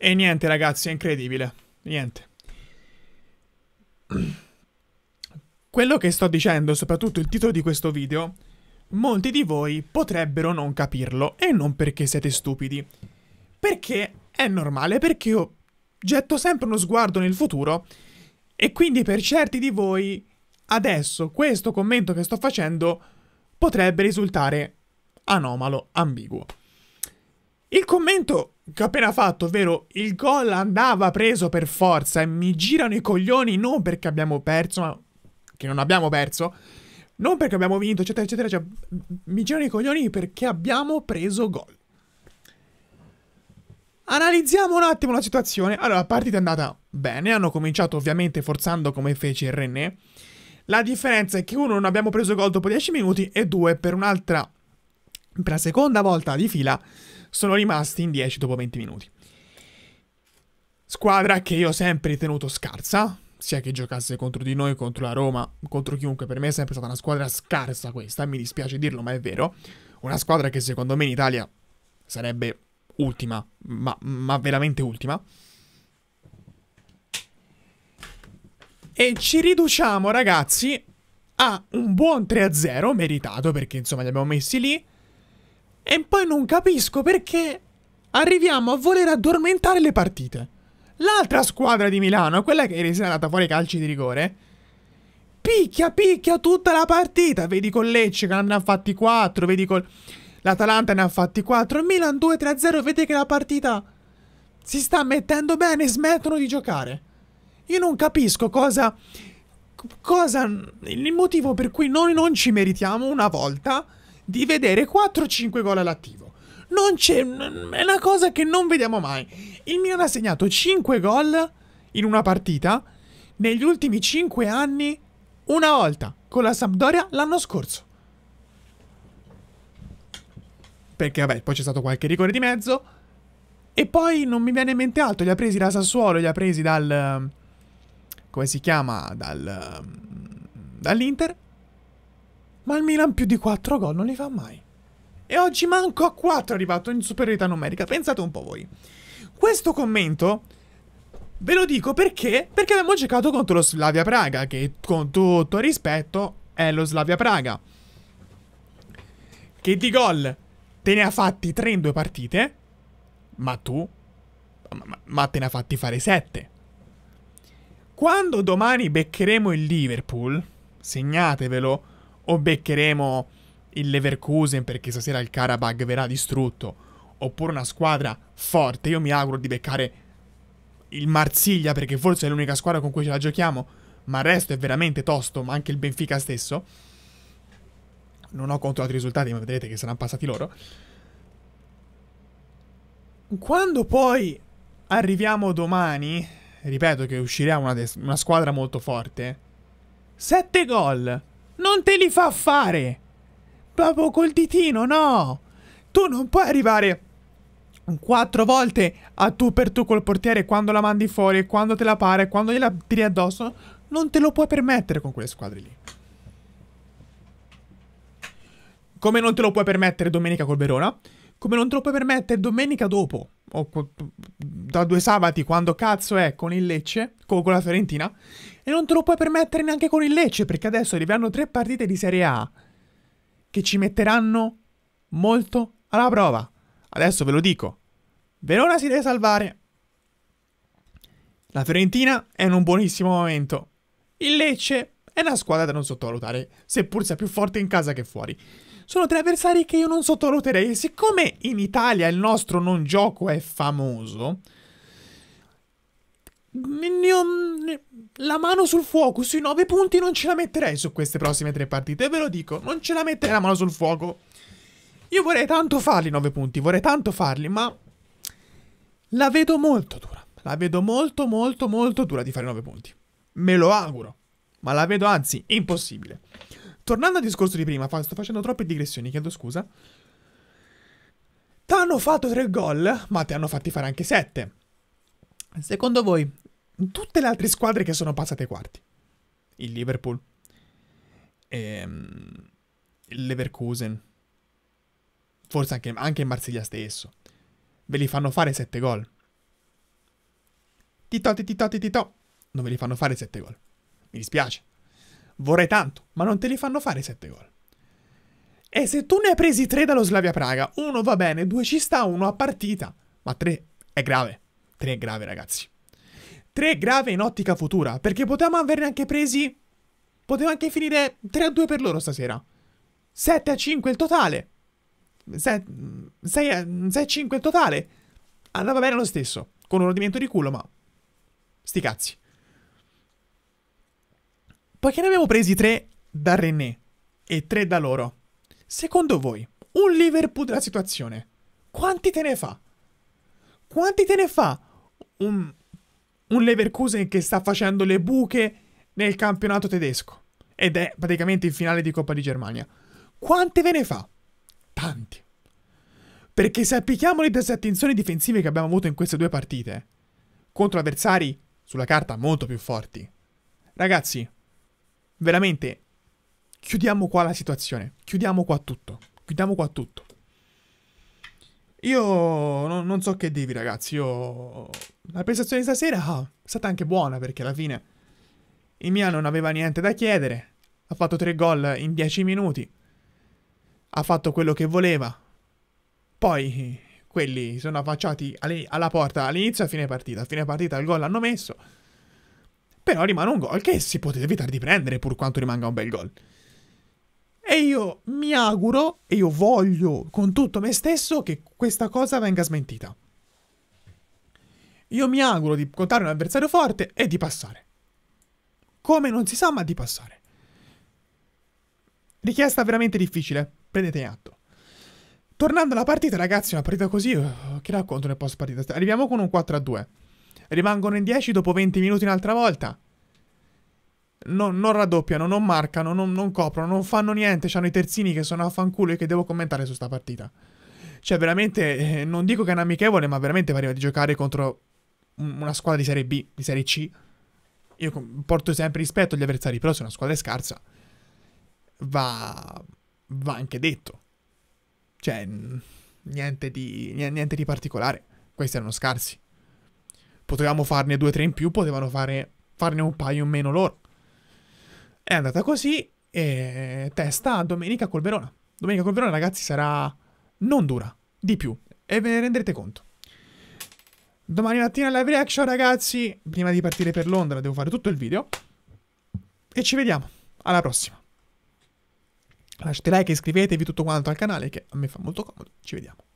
E niente ragazzi, è incredibile. Niente. Quello che sto dicendo, soprattutto il titolo di questo video, molti di voi potrebbero non capirlo e non perché siete stupidi. Perché è normale, perché io getto sempre uno sguardo nel futuro e quindi per certi di voi adesso questo commento che sto facendo potrebbe risultare anomalo, ambiguo. Il commento che ho appena fatto, ovvero il gol andava preso per forza e mi girano i coglioni non perché abbiamo perso, ma che non abbiamo perso, non perché abbiamo vinto, eccetera, eccetera, cioè, mi girano i coglioni perché abbiamo preso gol. Analizziamo un attimo la situazione. Allora, la partita è andata bene, hanno cominciato ovviamente forzando come fece il René. La differenza è che uno non abbiamo preso gol dopo 10 minuti e due per un'altra, per la seconda volta di fila sono rimasti in 10 dopo 20 minuti. Squadra che io ho sempre ritenuto scarsa, sia che giocasse contro di noi, contro la Roma, contro chiunque, per me è sempre stata una squadra scarsa questa, mi dispiace dirlo, ma è vero. Una squadra che secondo me in Italia sarebbe ultima, ma, ma veramente ultima. E ci riduciamo, ragazzi, a un buon 3-0, meritato perché insomma li abbiamo messi lì. E poi non capisco perché arriviamo a voler addormentare le partite. L'altra squadra di Milano, quella che è andata fuori i calci di rigore, picchia picchia tutta la partita. Vedi con Lecce che ne ha fatti 4, vedi con l'Atalanta ne ha fatti 4, Milan 2-3-0, vedi che la partita si sta mettendo bene, smettono di giocare. Io non capisco cosa cosa il motivo per cui noi non ci meritiamo una volta di vedere 4-5 gol all'attivo. Non c'è. È una cosa che non vediamo mai. Il Milan ha segnato 5 gol in una partita negli ultimi 5 anni, una volta con la Sampdoria l'anno scorso. Perché, vabbè, poi c'è stato qualche rigore di mezzo. E poi non mi viene in mente altro. Li ha presi da Sassuolo, li ha presi dal. Come si chiama? Dal, dall'Inter ma il Milan più di 4 gol non li fa mai. E oggi manco a 4 è arrivato in superiorità numerica. Pensate un po' voi. Questo commento ve lo dico perché? Perché abbiamo giocato contro lo Slavia Praga, che con tutto rispetto è lo Slavia Praga. Che di gol te ne ha fatti 3 in due partite, ma tu... Ma, ma te ne ha fatti fare 7. Quando domani beccheremo il Liverpool, segnatevelo, o beccheremo il Leverkusen perché stasera il Karabag verrà distrutto, oppure una squadra forte. Io mi auguro di beccare il Marsiglia perché forse è l'unica squadra con cui ce la giochiamo, ma il resto è veramente tosto, ma anche il Benfica stesso. Non ho conto altri risultati, ma vedrete che saranno passati loro. Quando poi arriviamo domani, ripeto che uscirà una, una squadra molto forte. 7 gol! non te li fa fare. Proprio col ditino, no. Tu non puoi arrivare quattro volte a tu per tu col portiere quando la mandi fuori, quando te la pare, quando gliela tiri addosso. Non te lo puoi permettere con quelle squadre lì. Come non te lo puoi permettere domenica col Verona. Come non te lo puoi permettere domenica dopo. O da due sabati quando cazzo è con il Lecce, con, con la Fiorentina, e non te lo puoi permettere neanche con il Lecce, perché adesso arriveranno tre partite di Serie A che ci metteranno molto alla prova. Adesso ve lo dico. Verona si deve salvare. La Fiorentina è in un buonissimo momento. Il Lecce è una squadra da non sottovalutare, seppur sia più forte in casa che fuori sono tre avversari che io non sottovaluterei. Siccome in Italia il nostro non gioco è famoso, la mano sul fuoco sui 9 punti non ce la metterei su queste prossime tre partite, ve lo dico, non ce la metterei la mano sul fuoco. Io vorrei tanto farli i 9 punti, vorrei tanto farli, ma la vedo molto dura. La vedo molto molto molto dura di fare 9 punti. Me lo auguro, ma la vedo anzi impossibile. Tornando al discorso di prima, sto facendo troppe digressioni, chiedo scusa. T'hanno fatto tre gol, ma te hanno fatti fare anche sette. Secondo voi, tutte le altre squadre che sono passate ai quarti, il Liverpool, ehm, il Leverkusen, forse anche, anche in Marsiglia stesso, ve li fanno fare sette gol. Tito, tito, tito, tito, non ve li fanno fare sette gol. Mi dispiace vorrei tanto, ma non te li fanno fare 7 gol. E se tu ne hai presi 3 dallo Slavia Praga, uno va bene, due ci sta, uno a partita, ma 3 è grave. 3 è grave, ragazzi. 3 è grave in ottica futura, perché potevamo averne anche presi poteva anche finire 3 a 2 per loro stasera. 7 a 5 il totale. 6 a, 6 a 5 il totale. Andava bene lo stesso, con un rodimento di culo, ma sti cazzi. Poiché ne abbiamo presi tre da René e tre da loro, secondo voi un Liverpool della situazione quanti te ne fa? Quanti te ne fa un, un Leverkusen che sta facendo le buche nel campionato tedesco ed è praticamente in finale di Coppa di Germania? Quanti ve ne fa? Tanti. Perché se applichiamo le stesse attenzioni difensive che abbiamo avuto in queste due partite contro avversari sulla carta molto più forti, ragazzi, veramente chiudiamo qua la situazione, chiudiamo qua tutto, chiudiamo qua tutto. Io no, non so che dirvi ragazzi, io... La prestazione di stasera oh, è stata anche buona perché alla fine il Milan non aveva niente da chiedere, ha fatto tre gol in dieci minuti, ha fatto quello che voleva, poi quelli sono affacciati alla porta all'inizio e a fine partita, a fine partita il gol l'hanno messo però rimane un gol che si potete evitare di prendere pur quanto rimanga un bel gol. E io mi auguro e io voglio con tutto me stesso che questa cosa venga smentita. Io mi auguro di contare un avversario forte e di passare. Come non si sa, ma di passare. Richiesta veramente difficile, prendete in atto. Tornando alla partita, ragazzi, una partita così, eh, che racconto nel post partita? Arriviamo con un 4 a 2 rimangono in 10 dopo 20 minuti un'altra volta. No, non raddoppiano, non marcano, non, non coprono, non fanno niente. C'hanno i terzini che sono a fanculo e che devo commentare su sta partita. Cioè, veramente, eh, non dico che è un amichevole, ma veramente pareva di giocare contro una squadra di Serie B, di Serie C. Io porto sempre rispetto agli avversari, però se una squadra è scarsa, va, va anche detto. Cioè, niente di, niente di particolare. Questi erano scarsi potevamo farne due o tre in più, potevano fare, farne un paio in meno loro. È andata così e testa domenica col Verona. Domenica col Verona, ragazzi, sarà non dura, di più, e ve ne renderete conto. Domani mattina live reaction, ragazzi. Prima di partire per Londra devo fare tutto il video. E ci vediamo. Alla prossima. Lasciate like, iscrivetevi tutto quanto al canale che a me fa molto comodo. Ci vediamo.